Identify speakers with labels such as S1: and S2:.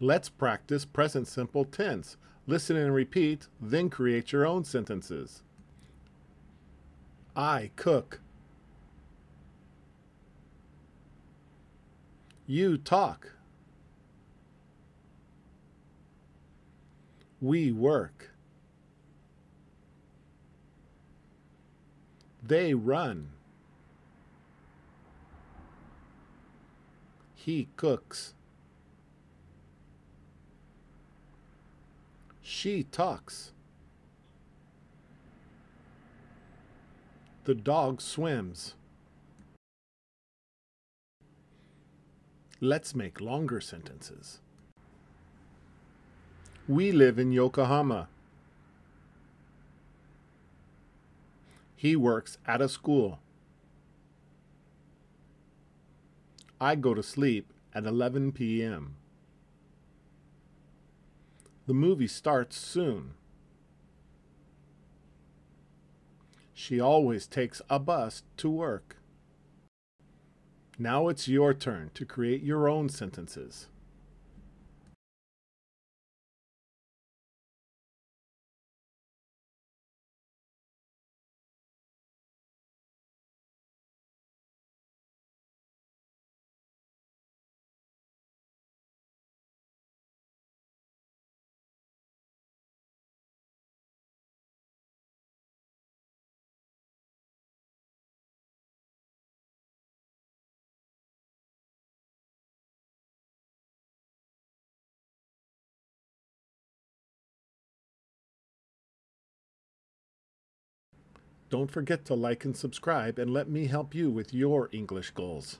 S1: Let's practice present simple tense. Listen and repeat, then create your own sentences. I cook. You talk. We work. They run. He cooks. She talks. The dog swims. Let's make longer sentences. We live in Yokohama. He works at a school. I go to sleep at 11 p.m. The movie starts soon. She always takes a bus to work. Now it's your turn to create your own sentences.
S2: Don't forget to like and subscribe and let me help you with your English goals.